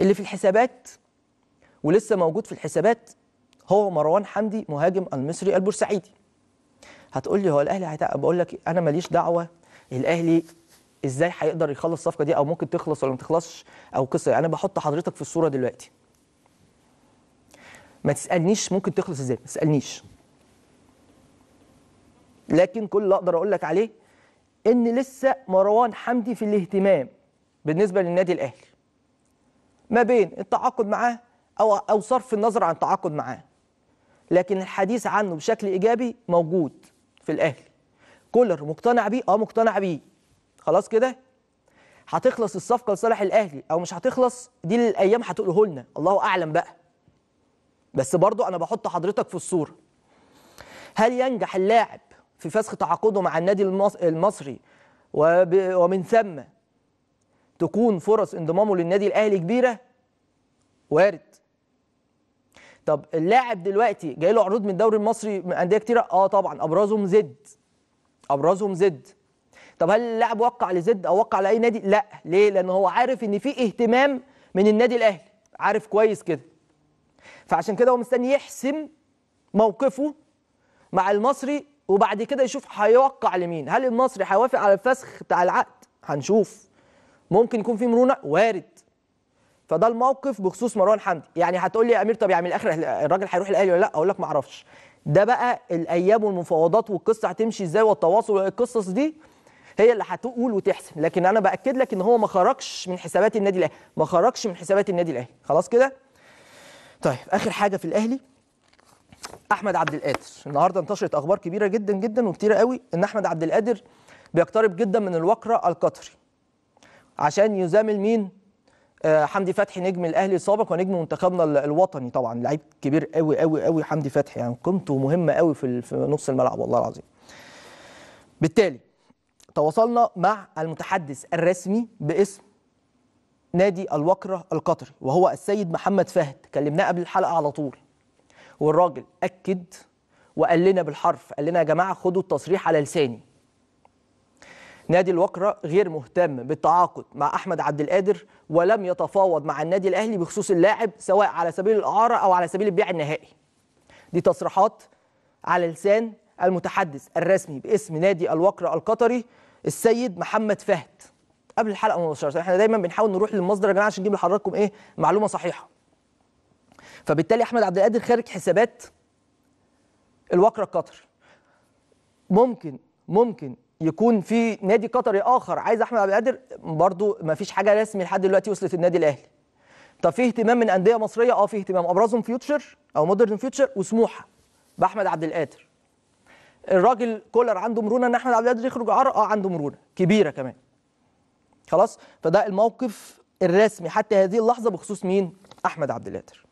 اللي في الحسابات ولسه موجود في الحسابات هو مروان حمدي مهاجم المصري البورسعيدي هتقول لي هو الاهلي هيتع... بقول لك انا ماليش دعوه الاهلي ازاي هيقدر يخلص الصفقه دي او ممكن تخلص ولا ما تخلصش او قصه يعني انا بحط حضرتك في الصوره دلوقتي ما تسالنيش ممكن تخلص ازاي ما تسالنيش لكن كل اللي اقدر اقول لك عليه ان لسه مروان حمدي في الاهتمام بالنسبه للنادي الاهلي ما بين التعاقد معاه أو أو صرف النظر عن التعاقد معاه لكن الحديث عنه بشكل إيجابي موجود في الأهلي كولر مقتنع بيه أه مقتنع بيه خلاص كده هتخلص الصفقة لصالح الأهلي أو مش هتخلص دي الأيام هتقوله لنا الله أعلم بقى بس برضو أنا بحط حضرتك في الصورة هل ينجح اللاعب في فسخ تعاقده مع النادي المصري ومن ثم تكون فرص انضمامه للنادي الاهلي كبيره وارد طب اللاعب دلوقتي جاي له عروض من الدوري المصري من انديه كتيره اه طبعا ابرزهم زد ابرزهم زد طب هل اللاعب وقع لزد او وقع لاي نادي لا ليه لان هو عارف ان في اهتمام من النادي الاهلي عارف كويس كده فعشان كده هو مستني يحسم موقفه مع المصري وبعد كده يشوف هيوقع لمين هل المصري هيوافق على الفسخ بتاع العقد هنشوف ممكن يكون في مرونه وارد فده الموقف بخصوص مروان حمدي يعني هتقول لي يا امير طب يعني من الاخر الراجل هيروح الاهلي ولا لا اقول لك ما اعرفش ده بقى الايام والمفاوضات والقصه هتمشي ازاي والتواصل والقصص دي هي اللي هتقول وتحسم لكن انا باكد لك ان هو ما خرجش من حسابات النادي الاهلي ما خرجش من حسابات النادي الاهلي خلاص كده طيب اخر حاجه في الاهلي احمد عبد القادر النهارده انتشرت اخبار كبيره جدا جدا وكتيره قوي ان احمد عبد القادر بيقترب جدا من الوقره القطري عشان يزامل مين آه حمدي فتحي نجم الاهلي السابق ونجم منتخبنا الوطني طبعا لعيب كبير قوي قوي قوي حمدي فتحي يعني قيمته مهمه قوي في, في نص الملعب والله العظيم بالتالي تواصلنا مع المتحدث الرسمي باسم نادي الوكرة القطري وهو السيد محمد فهد كلمناه قبل الحلقة على طول والراجل أكد وقال لنا بالحرف قال لنا يا جماعة خدوا التصريح على لساني نادي الوقرة غير مهتم بالتعاقد مع أحمد عبد القادر ولم يتفاوض مع النادي الأهلي بخصوص اللاعب سواء على سبيل الإعارة أو على سبيل البيع النهائي دي تصريحات على لسان المتحدث الرسمي باسم نادي الوقرة القطري السيد محمد فهد قبل الحلقة مباشرة احنا دايما بنحاول نروح للمصدر يا جماعة عشان نجيب لحضراتكم إيه معلومة صحيحة فبالتالي أحمد عبد القادر خارج حسابات الوقرة القطري ممكن ممكن يكون في نادي قطري اخر عايز احمد عبد القادر برضه ما فيش حاجه رسمي لحد دلوقتي وصلت النادي الاهلي طب في اهتمام من انديه مصريه اه في اهتمام ابرزهم فيوتشر او مودرن فيوتشر وسموحه باحمد عبد القادر الراجل كولر عنده مرونه ان احمد عبد القادر يخرج عار اه عنده مرونه كبيره كمان خلاص فده الموقف الرسمي حتى هذه اللحظه بخصوص مين احمد عبد القادر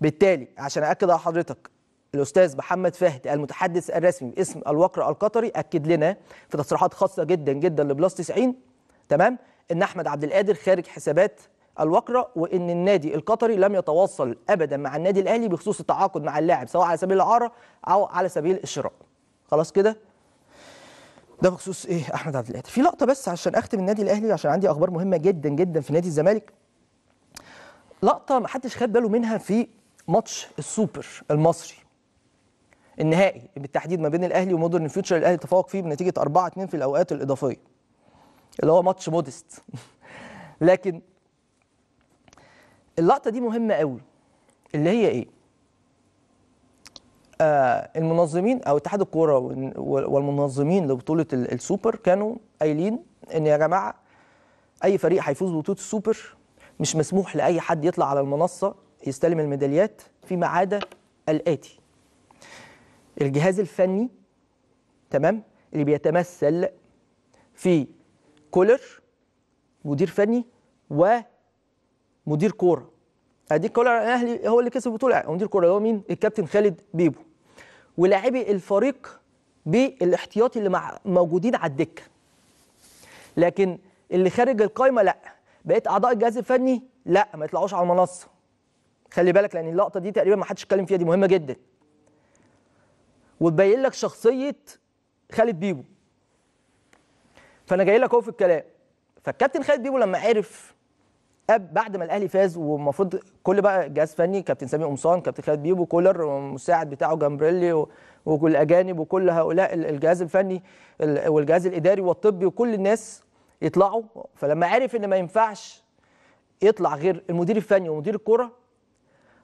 بالتالي عشان اكد على حضرتك الاستاذ محمد فهد المتحدث الرسمي باسم الوكر القطري اكد لنا في تصريحات خاصه جدا جدا لبلس 90 تمام ان احمد عبد القادر خارج حسابات الوقرة وان النادي القطري لم يتواصل ابدا مع النادي الاهلي بخصوص التعاقد مع اللاعب سواء على سبيل الاعاره او على سبيل الشراء خلاص كده ده بخصوص ايه احمد عبد القادر في لقطه بس عشان اختم النادي الاهلي عشان عندي اخبار مهمه جدا جدا في نادي الزمالك لقطه ما حدش خد باله منها في ماتش السوبر المصري النهائي بالتحديد ما بين الاهلي ومودرن فيوتشر الاهلي تفوق فيه بنتيجه 4 2 في الاوقات الاضافيه اللي هو ماتش مودست لكن اللقطه دي مهمه قوي اللي هي ايه آه المنظمين او اتحاد الكوره والمنظمين لبطوله السوبر كانوا قايلين ان يا جماعه اي فريق هيفوز ببطوله السوبر مش مسموح لاي حد يطلع على المنصه يستلم الميداليات فيما عدا الاتي الجهاز الفني تمام اللي بيتمثل في كولر مدير فني ومدير كوره اديك كولر الاهلي هو اللي كسب البطوله مدير كوره هو مين الكابتن خالد بيبو ولاعبي الفريق بالاحتياطي اللي مع موجودين على الدكه لكن اللي خارج القايمه لا بقيت اعضاء الجهاز الفني لا ما يطلعوش على المنصه خلي بالك لان اللقطه دي تقريبا ما حدش اتكلم فيها دي مهمه جدا وتبين لك شخصيه خالد بيبو فانا جاي لك اهو في الكلام فالكابتن خالد بيبو لما عرف بعد ما الاهلي فاز والمفروض كل بقى جهاز فني كابتن سامي قمصان كابتن خالد بيبو كولر والمساعد بتاعه جامبريلي وكل الاجانب وكل هؤلاء الجهاز الفني والجهاز الاداري والطبي وكل الناس يطلعوا فلما عرف ان ما ينفعش يطلع غير المدير الفني ومدير الكوره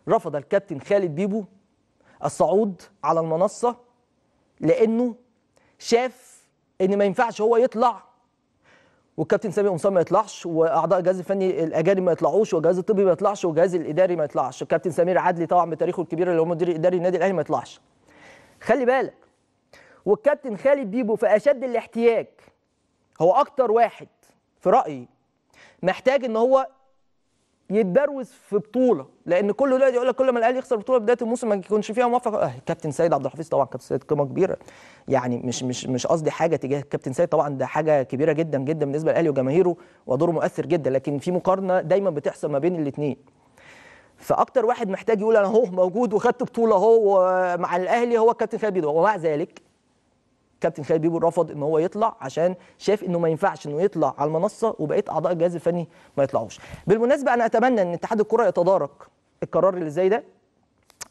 رفض الكابتن خالد بيبو الصعود على المنصة لأنه شاف إن ما ينفعش هو يطلع والكابتن سامي قمصان ما يطلعش واعضاء الجهاز الفني الاجانب ما يطلعوش والجهاز الطبي ما يطلعش والجهاز الاداري ما يطلعش الكابتن سمير عدلي طبعا بتاريخه الكبير اللي هو مدير اداري النادي الاهلي ما يطلعش خلي بالك والكابتن خالد بيبو في اشد الاحتياج هو اكتر واحد في رايي محتاج ان هو يتبروز في بطوله لان كل دلوقتي يقول لك كل ما الاهلي يخسر بطوله بدايه الموسم ما يكونش فيها موفق آه كابتن سيد عبد الحفيظ طبعا كابتن سيد قيمه كبيره يعني مش مش مش قصدي حاجه تجاه كابتن سيد طبعا ده حاجه كبيره جدا جدا بالنسبه للاهلي وجماهيره ودوره مؤثر جدا لكن في مقارنه دايما بتحصل ما بين الاثنين فاكتر واحد محتاج يقول انا اهو موجود وخدت بطوله اهو مع الاهلي هو الكابتن خالد بيدو ومع ذلك كابتن خالد بيبو رفض ان هو يطلع عشان شاف انه ما ينفعش انه يطلع على المنصه وبقيه اعضاء الجهاز الفني ما يطلعوش بالمناسبه انا اتمنى ان اتحاد الكره يتدارك القرار اللي زي ده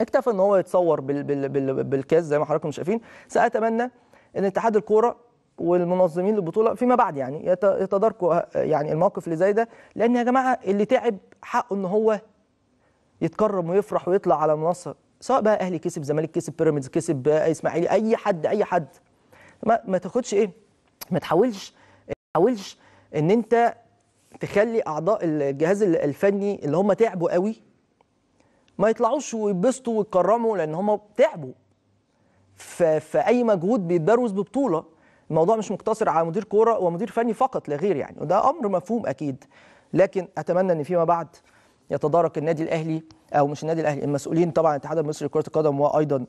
اكتفى ان هو يتصور بال بال بال بالكاس زي ما حضراتكم شايفين ساتمنى ان اتحاد الكوره والمنظمين للبطوله فيما بعد يعني يتداركوا يعني الموقف اللي زي ده لان يا جماعه اللي تعب حقه ان هو يتكرم ويفرح ويطلع على المنصه سواء بقى اهلي كسب زمالك كسب بيراميدز كسب اسماعيلي اي حد اي حد ما, ما تاخدش ايه ما تحاولش ما تحاولش ان انت تخلي اعضاء الجهاز الفني اللي هم تعبوا قوي ما يطلعوش ويتبسطوا ويتكرموا لان هم تعبوا فاي مجهود بيتبروز ببطوله الموضوع مش مقتصر على مدير كوره ومدير فني فقط لا غير يعني وده امر مفهوم اكيد لكن اتمنى ان فيما بعد يتدارك النادي الاهلي او مش النادي الاهلي المسؤولين طبعا الاتحاد المصري لكره القدم وايضا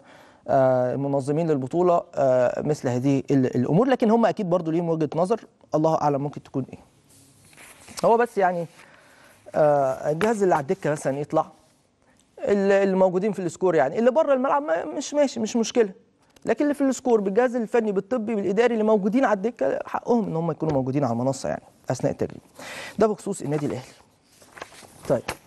آه، المنظمين للبطوله آه، مثل هذه الامور لكن هم اكيد برضو ليهم وجهه نظر الله اعلم ممكن تكون ايه هو بس يعني آه، الجهاز اللي على الدكه مثلا يطلع الموجودين في السكور يعني اللي بره الملعب مش ماشي مش مشكله لكن اللي في السكور بالجهاز الفني بالطبي بالاداري اللي موجودين على الدكه حقهم ان هم يكونوا موجودين على المنصه يعني اثناء التدريب ده بخصوص النادي الاهلي طيب